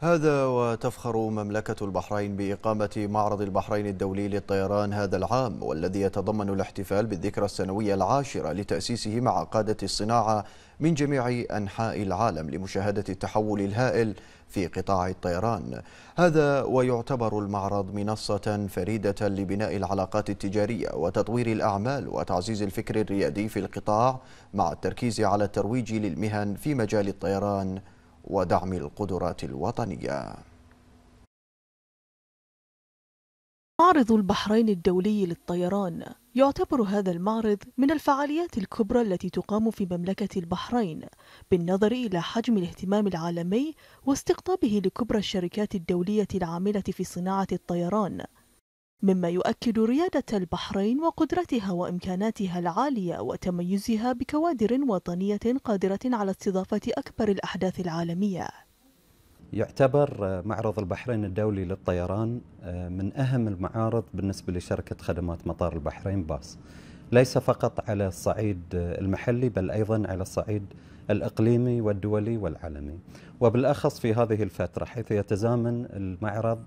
هذا وتفخر مملكة البحرين بإقامة معرض البحرين الدولي للطيران هذا العام والذي يتضمن الاحتفال بالذكرى السنوية العاشرة لتأسيسه مع قادة الصناعة من جميع أنحاء العالم لمشاهدة التحول الهائل في قطاع الطيران هذا ويعتبر المعرض منصة فريدة لبناء العلاقات التجارية وتطوير الأعمال وتعزيز الفكر الريادي في القطاع مع التركيز على الترويج للمهن في مجال الطيران ودعم القدرات الوطنية معرض البحرين الدولي للطيران يعتبر هذا المعرض من الفعاليات الكبرى التي تقام في مملكة البحرين بالنظر إلى حجم الاهتمام العالمي واستقطابه لكبرى الشركات الدولية العاملة في صناعة الطيران مما يؤكد ريادة البحرين وقدرتها وإمكاناتها العالية وتميزها بكوادر وطنية قادرة على استضافة أكبر الأحداث العالمية يعتبر معرض البحرين الدولي للطيران آه، من أهم المعارض بالنسبة لشركة خدمات مطار البحرين باص ليس فقط على الصعيد المحلي بل أيضا على الصعيد الإقليمي والدولي والعالمي وبالأخص في هذه الفترة حيث يتزامن المعرض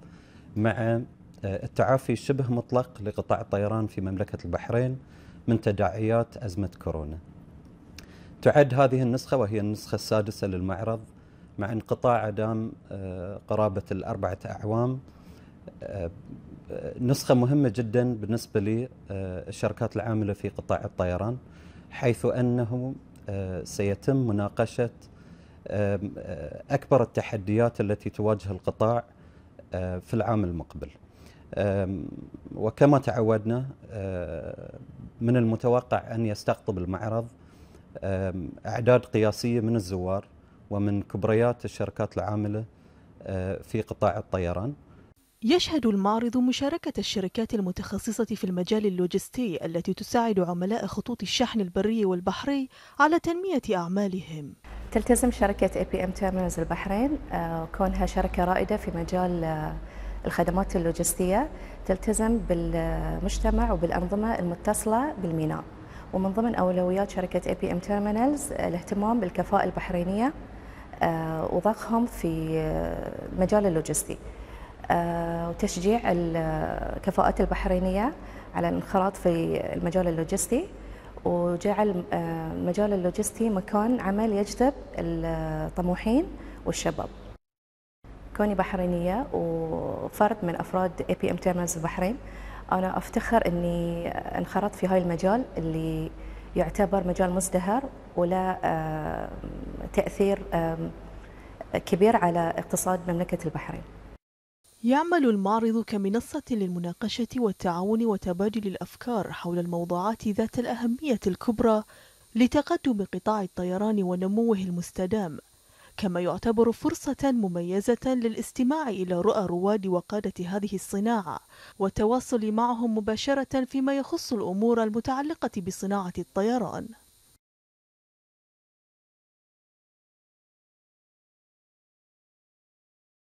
مع آه، التعافي شبه مطلق لقطاع الطيران في مملكة البحرين من تداعيات أزمة كورونا تعد هذه النسخة وهي النسخة السادسة للمعرض مع انقطاع دام آه، قرابة الأربعة أعوام آه، نسخة مهمة جدا بالنسبة للشركات العاملة في قطاع الطيران حيث أنه سيتم مناقشة أكبر التحديات التي تواجه القطاع في العام المقبل وكما تعودنا أه، من المتوقع أن يستقطب المعرض أعداد قياسية من الزوار ومن كبريات الشركات العاملة أه، في قطاع الطيران يشهد المعرض مشاركة الشركات المتخصصة في المجال اللوجستي التي تساعد عملاء خطوط الشحن البري والبحري على تنمية أعمالهم تلتزم شركة اي بي ام البحرين أه، كونها شركة رائدة في مجال الخدمات اللوجستية تلتزم بالمجتمع وبالأنظمة المتصلة بالميناء ومن ضمن أولويات شركة اي بي ام تيرمينالز الاهتمام بالكفاءة البحرينية آه، وضخهم في مجال اللوجستي آه، وتشجيع الكفاءات البحرينية على الانخراط في المجال اللوجستي وجعل المجال آه، اللوجستي مكان عمل يجذب الطموحين والشباب كوني بحرينية وفرد من أفراد اي بي ام تيرنرز البحرين أنا أفتخر أني انخرطت في هاي المجال اللي يعتبر مجال مزدهر ولا تأثير كبير على اقتصاد مملكة البحرين يعمل المعرض كمنصة للمناقشة والتعاون وتبادل الأفكار حول الموضوعات ذات الأهمية الكبرى لتقدم قطاع الطيران ونموه المستدام كما يعتبر فرصة مميزة للاستماع إلى رؤى رواد وقادة هذه الصناعة والتواصل معهم مباشرة فيما يخص الأمور المتعلقة بصناعة الطيران